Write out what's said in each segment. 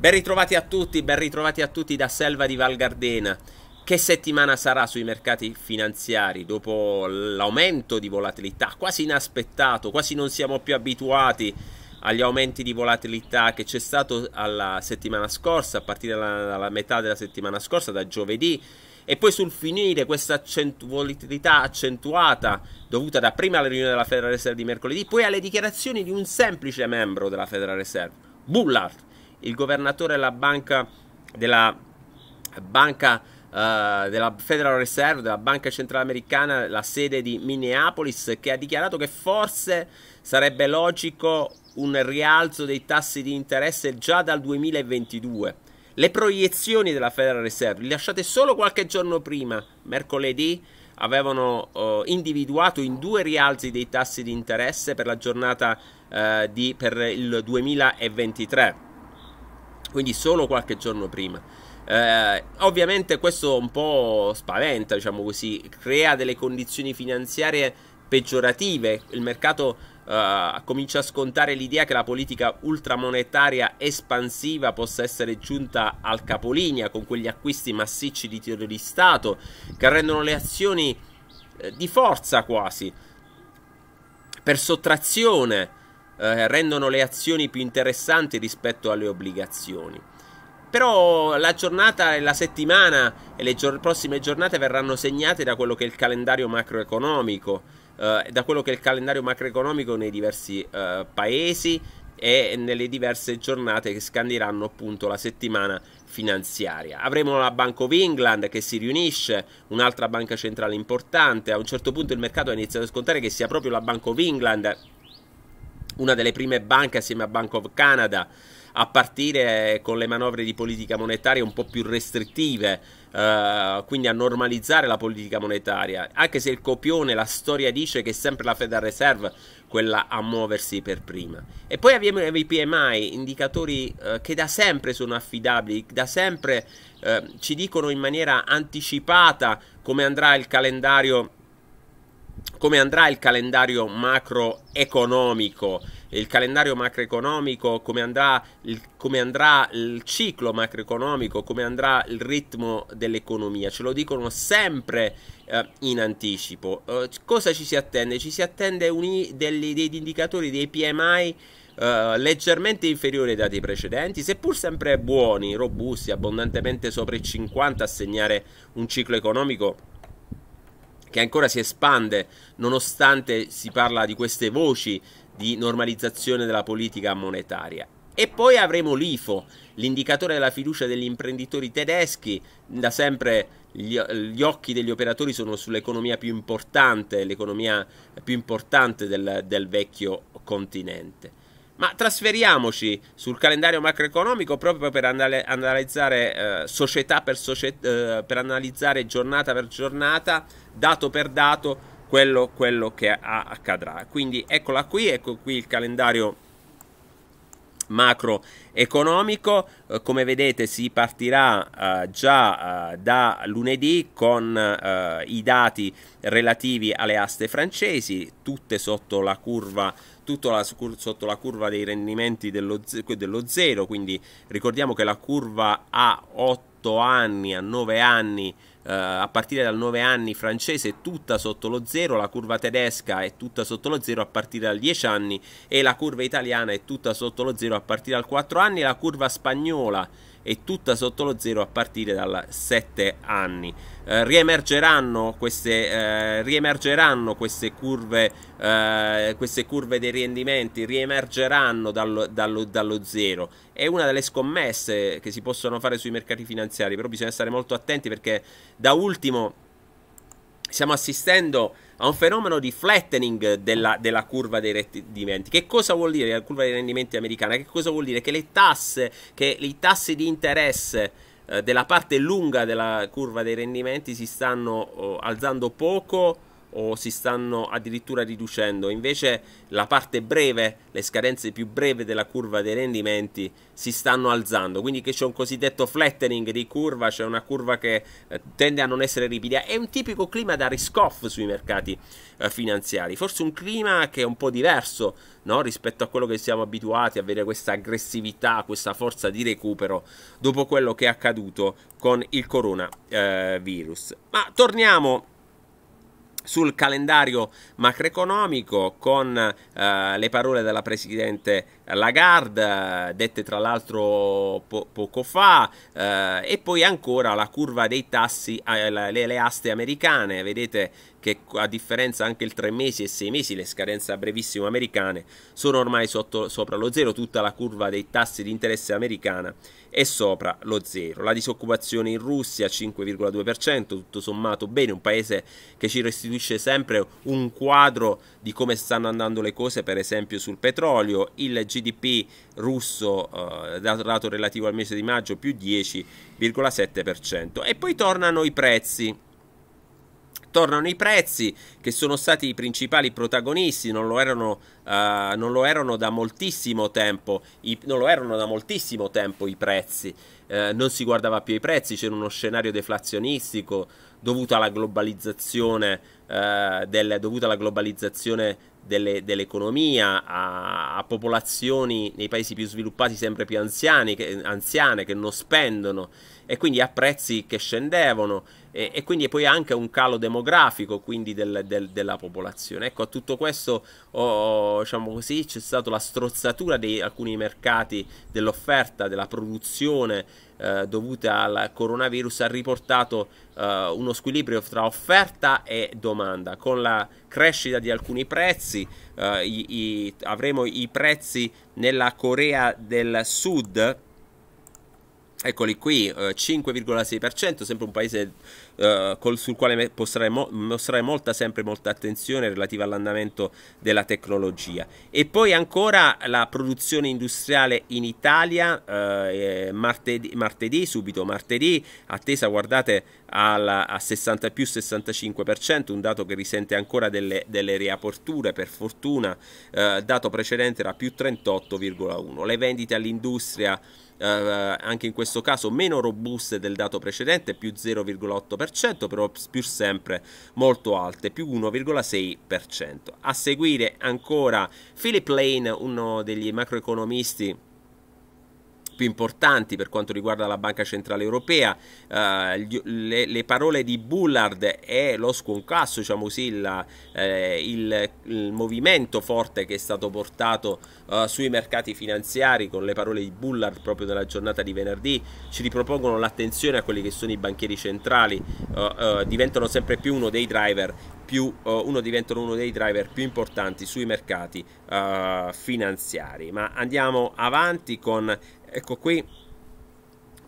Ben ritrovati a tutti, ben ritrovati a tutti da Selva di Val Gardena. Che settimana sarà sui mercati finanziari dopo l'aumento di volatilità quasi inaspettato, quasi non siamo più abituati agli aumenti di volatilità che c'è stato alla settimana scorsa, a partire dalla, dalla metà della settimana scorsa, da giovedì, e poi sul finire questa accentu- volatilità accentuata dovuta da prima alla riunione della Federal Reserve di mercoledì, poi alle dichiarazioni di un semplice membro della Federal Reserve, Bullard il governatore della banca, della, banca eh, della Federal Reserve, della banca centrale americana, la sede di Minneapolis, che ha dichiarato che forse sarebbe logico un rialzo dei tassi di interesse già dal 2022. Le proiezioni della Federal Reserve, lasciate solo qualche giorno prima, mercoledì, avevano eh, individuato in due rialzi dei tassi di interesse per la giornata eh, di, per il 2023 quindi solo qualche giorno prima. Eh, ovviamente questo un po' spaventa, diciamo così, crea delle condizioni finanziarie peggiorative, il mercato eh, comincia a scontare l'idea che la politica ultramonetaria espansiva possa essere giunta al capolinea con quegli acquisti massicci di titoli di Stato che rendono le azioni eh, di forza quasi, per sottrazione, eh, rendono le azioni più interessanti rispetto alle obbligazioni. Però la giornata e la settimana e le gior- prossime giornate verranno segnate da quello che è il calendario macroeconomico, eh, da quello che è il calendario macroeconomico nei diversi eh, paesi e nelle diverse giornate che scandiranno appunto la settimana finanziaria. Avremo la Bank of England che si riunisce, un'altra banca centrale importante. A un certo punto il mercato ha iniziato a scontare che sia proprio la Bank of England una delle prime banche assieme a Bank of Canada a partire con le manovre di politica monetaria un po' più restrittive, eh, quindi a normalizzare la politica monetaria, anche se il copione, la storia dice che è sempre la Federal Reserve quella a muoversi per prima. E poi abbiamo i PMI, indicatori eh, che da sempre sono affidabili, da sempre eh, ci dicono in maniera anticipata come andrà il calendario come andrà il calendario macroeconomico, il calendario macroeconomico, come andrà, il, come andrà il, ciclo macroeconomico, come andrà il ritmo dell'economia. Ce lo dicono sempre eh, in anticipo. Eh, cosa ci si attende? Ci si attende uni, degli, degli indicatori dei PMI Uh, eh, leggermente inferiori ai dati precedenti, seppur sempre buoni, robusti, abbondantemente sopra i 50 a segnare un ciclo economico che ancora si espande nonostante si parla di queste voci di normalizzazione della politica monetaria. E poi avremo l'IFO, l'indicatore della fiducia degli imprenditori tedeschi, da sempre gli, gli occhi degli operatori sono sull'economia più importante, l'economia più importante del, del vecchio continente. Ma trasferiamoci sul calendario macroeconomico proprio per andare, analizzare eh, società per società, eh, per analizzare giornata per giornata, dato per dato, quello, quello che a- accadrà. Quindi eccola qui, ecco qui il calendario macroeconomico. Eh, come vedete si partirà eh, già eh, da lunedì con eh, i dati relativi alle aste francesi, tutte sotto la curva soprattutto la, sotto la curva dei rendimenti dello, dello zero, quindi ricordiamo che la curva a 8 anni, a 9 anni, Uh, a partire dal 9 anni francese è tutta sotto lo zero, la curva tedesca è tutta sotto lo zero a partire dal 10 anni e la curva italiana è tutta sotto lo zero a partire dal 4 anni, la curva spagnola è tutta sotto lo zero a partire da 7 anni. Eh, riemergeranno, queste, eh, riemergeranno queste, curve, eh, queste curve dei rendimenti, riemergeranno dallo, dallo, dallo zero. È una delle scommesse che si possono fare sui mercati finanziari, però bisogna stare molto attenti perché da ultimo stiamo assistendo a un fenomeno di flattening della, della, curva dei rendimenti. Che cosa vuol dire la curva dei rendimenti americana? Che cosa vuol dire? Che le tasse, che i tassi di interesse eh, della parte lunga della curva dei rendimenti si stanno oh, alzando poco o si stanno addirittura riducendo. Invece la parte breve, le scadenze più breve della curva dei rendimenti si stanno alzando, quindi c'è un cosiddetto flattening di curva, c'è cioè una curva che eh, tende a non essere ripida, è un tipico clima da risk-off sui mercati eh, finanziari, forse un clima che è un po' diverso no? rispetto a quello che siamo abituati a avere questa aggressività, questa forza di recupero dopo quello che è accaduto con il coronavirus. Ma torniamo sul calendario macroeconomico con eh, le parole della Presidente Lagarde, dette tra l'altro po- poco fa, eh, e poi ancora la curva dei tassi, eh, le, le, aste americane, vedete che a differenza anche il 3 mesi e 6 mesi, le scadenze a brevissimo americane, sono ormai sotto, sopra lo zero, tutta la curva dei tassi di interesse americana è sopra lo zero. La disoccupazione in Russia 5,2%, tutto sommato bene, un paese che ci restituisce sempre un quadro di come stanno andando le cose, per esempio sul petrolio, il GDP russo eh, dato relativo al mese di maggio più 10,7% e poi tornano i prezzi Tornano i prezzi che sono stati i principali protagonisti, non lo erano, uh, non lo erano da moltissimo tempo, i, non lo erano da moltissimo tempo i prezzi, uh, non si guardava più ai prezzi, c'era uno scenario deflazionistico dovuto alla globalizzazione, uh, eh, del, dovuto alla globalizzazione delle, dell'economia, a, a, popolazioni nei paesi più sviluppati sempre più anziani, che, anziane che non spendono e quindi a prezzi che scendevano e, e, quindi poi anche un calo demografico quindi del, del, della popolazione. Ecco, a tutto questo oh, diciamo così, c'è stata la strozzatura di alcuni mercati dell'offerta, della produzione eh, dovuta al coronavirus ha riportato eh, uno squilibrio tra offerta e domanda, con la crescita di alcuni prezzi, eh, i, i, avremo i prezzi nella Corea del Sud Eccoli qui, eh, 5,6%, sempre un paese eh, col, sul quale mostrare, mo, mostrare, molta, sempre molta attenzione relativa all'andamento della tecnologia. E poi ancora la produzione industriale in Italia, eh, martedì, martedì, subito martedì, attesa, guardate, alla, a 60 più 65%, un dato che risente ancora delle, delle riaperture, per fortuna, eh, dato precedente era più 38,1. Le vendite all'industria Uh, anche in questo caso meno robuste del dato precedente, più 0,8%, però più sempre molto alte, più 1,6%. A seguire ancora Philip Lane, uno degli macroeconomisti più importanti per quanto riguarda la Banca Centrale Europea. Eh, le, le, parole di Bullard e lo sconcasso, diciamo così, la, eh, il, il, movimento forte che è stato portato eh, sui mercati finanziari con le parole di Bullard proprio nella giornata di venerdì ci ripropongono l'attenzione a quelli che sono i banchieri centrali, eh, eh, diventano sempre più uno dei driver più, eh, uno diventano uno dei driver più importanti sui mercati finanziari. Ma andiamo avanti con Ecco qui.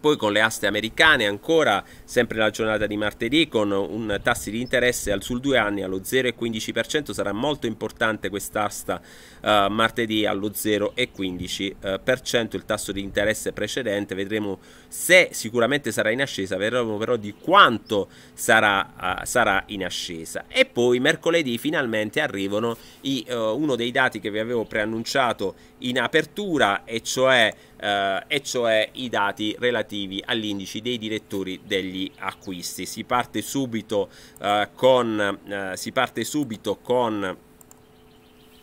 Poi con le aste americane ancora, sempre la giornata di martedì, con un tassi di interesse al sul 2 anni allo 0,15%, sarà molto importante quest'asta uh, martedì allo 0,15%, uh, eh, il tasso di interesse precedente, vedremo se sicuramente sarà in ascesa, vedremo però di quanto sarà, uh, sarà in ascesa. E poi mercoledì finalmente arrivano i, uno dei dati che vi avevo preannunciato in apertura, e cioè eh, e cioè i dati relativi all'indice dei direttori degli acquisti. Si parte subito eh, con, eh, si parte subito con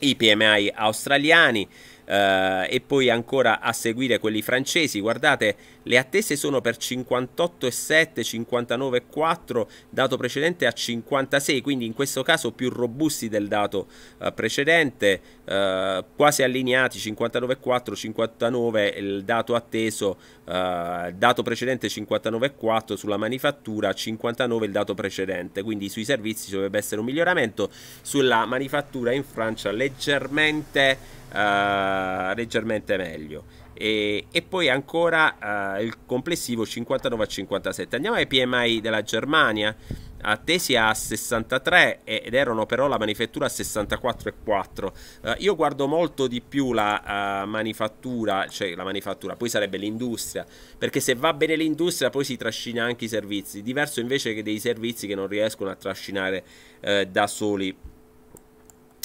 i PMI australiani eh, e poi ancora a seguire quelli francesi. Guardate le attese sono per 58,7, 59,4, dato precedente a 56, quindi in questo caso più robusti del dato eh, precedente, eh, quasi allineati 59,4, 59 il dato atteso, eh, dato precedente 59,4 sulla manifattura, 59 il dato precedente, quindi sui servizi ci dovrebbe essere un miglioramento, sulla manifattura in Francia leggermente, eh, leggermente meglio e, e poi ancora eh, il complessivo 59 a 57. Andiamo ai PMI della Germania, attesi a 63 ed erano però la manifattura a 64,4. Eh, io guardo molto di più la eh, manifattura, cioè la manifattura, poi sarebbe l'industria, perché se va bene l'industria poi si trascina anche i servizi, diverso invece che dei servizi che non riescono a trascinare eh, da soli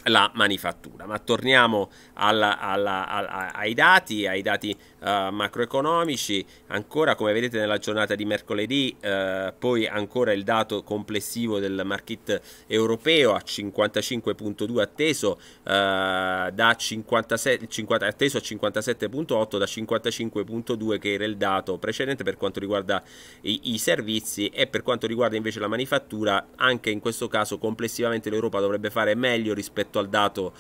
la manifattura. Ma torniamo alla, alla, alla, ai dati, ai dati eh, macroeconomici, ancora come vedete nella giornata di mercoledì, uh, poi ancora il dato complessivo del market europeo a 55.2 atteso, eh, da 56, 50, atteso a 57.8 da 55.2 che era il dato precedente per quanto riguarda i, i servizi e per quanto riguarda invece la manifattura, anche in questo caso complessivamente l'Europa dovrebbe fare meglio rispetto al dato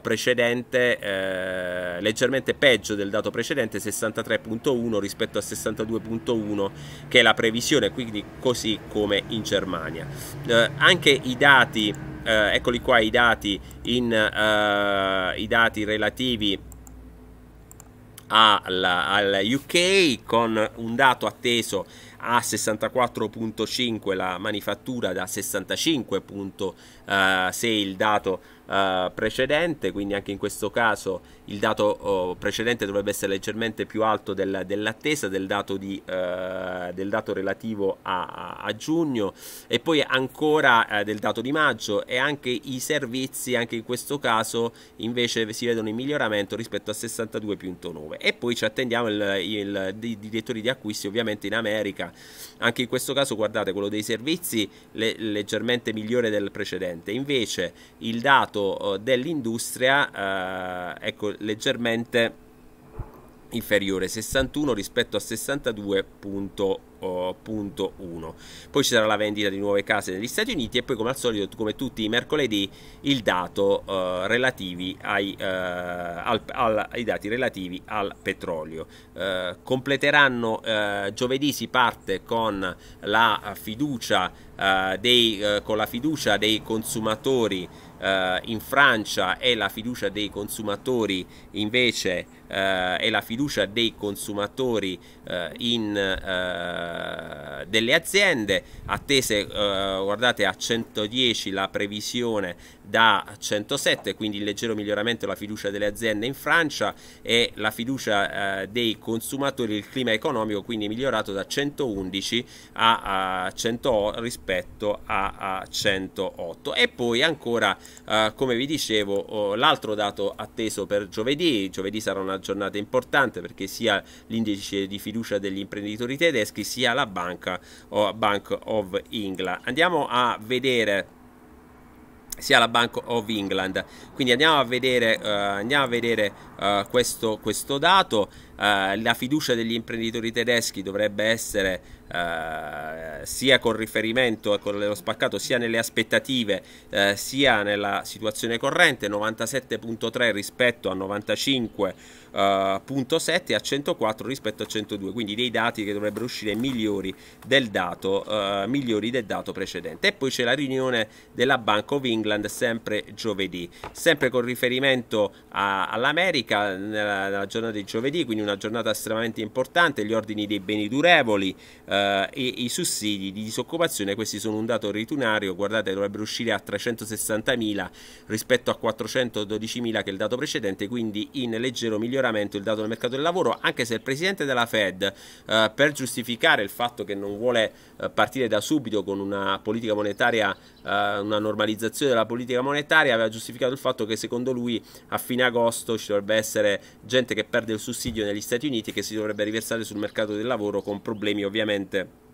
precedente, eh, leggermente peggio del dato precedente, se 63.1 rispetto a 62.1 che è la previsione, quindi così come in Germania. Eh, anche i dati, eh, eccoli qua i dati, in, eh, i dati relativi alla, al UK con un dato atteso a 64.5 la manifattura da 65.6 eh, il dato eh, precedente, quindi anche in questo caso il dato oh, precedente dovrebbe essere leggermente più alto del, dell'attesa del dato, di, eh, del dato relativo a, a, giugno e poi ancora eh, del dato di maggio e anche i servizi, anche in questo caso invece si vedono in miglioramento rispetto a 62.9 e poi ci attendiamo il, il, i direttori di acquisti ovviamente in America, anche in questo caso guardate quello dei servizi le, leggermente migliore del precedente, invece il dato costo eh, dell'industria eh, ecco, leggermente inferiore 61 rispetto a 62.1 poi ci sarà la vendita di nuove case negli Stati Uniti e poi come al solito come tutti i mercoledì il dato eh, relativi ai, eh, al, al, ai, dati relativi al petrolio eh, completeranno eh, giovedì si parte con la fiducia dei, con la fiducia dei consumatori eh, in Francia è la fiducia dei consumatori invece eh, e la fiducia dei consumatori eh, in, eh, delle aziende, attese eh, guardate a 110 la previsione da 107, quindi il leggero miglioramento della fiducia delle aziende in Francia e la fiducia eh, dei consumatori, il clima economico quindi migliorato da 111 a, a 100 rispetto a, a 108 e poi ancora eh, come vi dicevo oh, l'altro dato atteso per giovedì, giovedì sarà una giornata importante perché sia l'indice di fiducia degli imprenditori tedeschi sia la banca o Bank of England. Andiamo a vedere sia la Bank of England. Quindi andiamo a vedere, uh, andiamo a vedere uh, questo, questo dato. Eh, la fiducia degli imprenditori tedeschi dovrebbe essere eh, sia con riferimento a quello dello spaccato, sia nelle aspettative, eh, sia nella situazione corrente, 97.3 rispetto a 95.7 eh, e a 104 rispetto a 102, quindi dei dati che dovrebbero uscire migliori del dato, eh, migliori del dato precedente. E poi c'è la riunione della Bank of England sempre giovedì, sempre con riferimento all'America nella, nella giornata di giovedì, quindi una una giornata estremamente importante, gli ordini dei beni durevoli eh, e i sussidi di disoccupazione, questi sono un dato ritunario, guardate dovrebbero uscire a 360.000 rispetto a 412.000 che è il dato precedente, quindi in leggero miglioramento il dato del mercato del lavoro, anche se il Presidente della Fed eh, per giustificare il fatto che non vuole eh, partire da subito con una politica monetaria, eh, una normalizzazione della politica monetaria, aveva giustificato il fatto che secondo lui a fine agosto ci dovrebbe essere gente che perde il sussidio negli gli Stati Uniti che si dovrebbe riversare sul mercato del lavoro con problemi ovviamente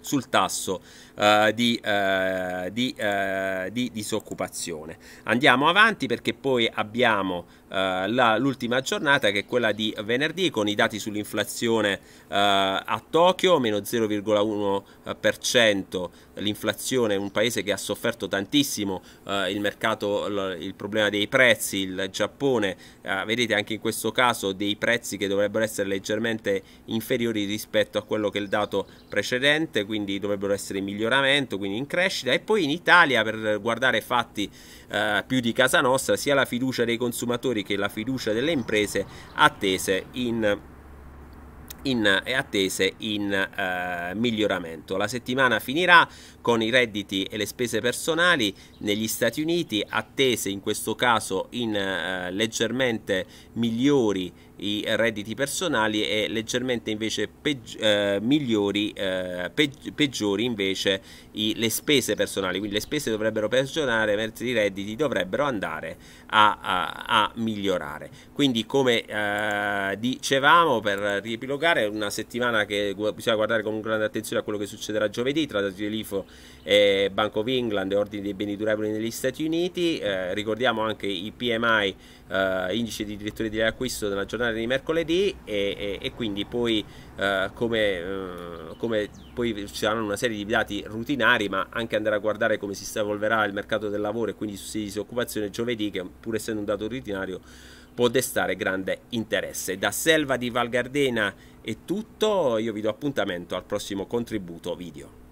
sul tasso uh, di, uh, di, uh, di, disoccupazione. Andiamo avanti perché poi abbiamo eh, la, l'ultima giornata che è quella di venerdì con i dati sull'inflazione eh, a Tokyo, meno 0,1% l'inflazione un paese che ha sofferto tantissimo eh, il mercato, l- il problema dei prezzi, il Giappone, vedete anche in questo caso dei prezzi che dovrebbero essere leggermente inferiori rispetto a quello che è il dato precedente, quindi dovrebbero essere in miglioramento, quindi in crescita e poi in Italia per guardare fatti più di casa nostra sia la fiducia dei consumatori che la fiducia delle imprese attese in in, attese in eh, miglioramento. La settimana finirà con i redditi e le spese personali negli Stati Uniti, attese in questo caso in eh, leggermente migliori i redditi personali e leggermente invece peggi eh, migliori, eh, peggi peggiori invece i, le spese personali, quindi le spese dovrebbero peggiorare mentre i redditi dovrebbero andare a, a, a migliorare. Quindi come eh, dicevamo per riepilogare una settimana che bisogna guardare con grande attenzione a quello che succederà giovedì tra l'IFO eh, Bank of England e ordini dei beni durabili negli Stati Uniti. Eh, ricordiamo anche i PMI, eh, indice di direttori di acquisto della giornata di mercoledì e, e, e quindi poi eh, come, eh, come, poi ci saranno una serie di dati rutinari ma anche andare a guardare come si evolverà il mercato del lavoro e quindi i sussidi di disoccupazione giovedì che pur essendo un dato rutinario può destare grande interesse. Da Selva di Valgardena è tutto, io vi do appuntamento al prossimo contributo video.